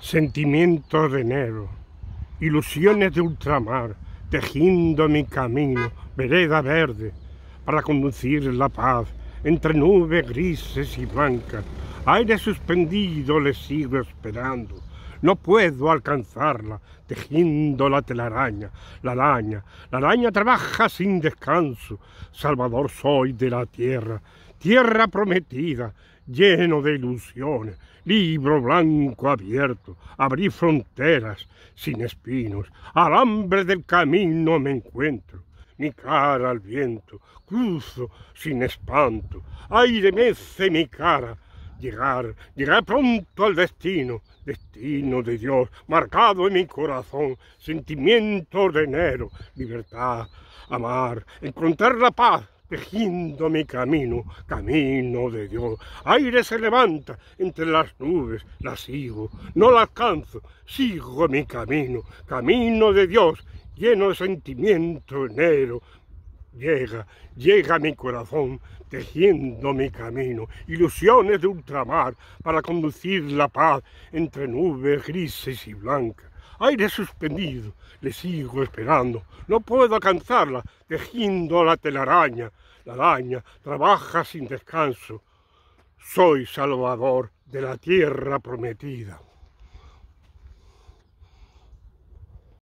sentimientos de enero, ilusiones de ultramar, tejiendo mi camino, vereda verde, para conducir la paz entre nubes grises y blancas. Aire suspendido le sigo esperando, no puedo alcanzarla tejiendo la telaraña, la araña. La araña trabaja sin descanso. Salvador soy de la tierra, tierra prometida, lleno de ilusiones, libro blanco abierto, abrí fronteras sin espinos, hambre del camino me encuentro mi cara al viento, cruzo sin espanto, aire mece mi cara, llegar, llegar pronto al destino, destino de Dios, marcado en mi corazón, sentimiento de enero, libertad, amar, encontrar la paz, tejiendo mi camino, camino de Dios. Aire se levanta entre las nubes, la sigo, no la alcanzo, sigo mi camino, camino de Dios, lleno de sentimiento enero, Llega, llega mi corazón, tejiendo mi camino, ilusiones de ultramar para conducir la paz entre nubes grises y blancas. Aire suspendido, le sigo esperando, no puedo alcanzarla, tejiendo la telaraña. La araña trabaja sin descanso. Soy salvador de la tierra prometida.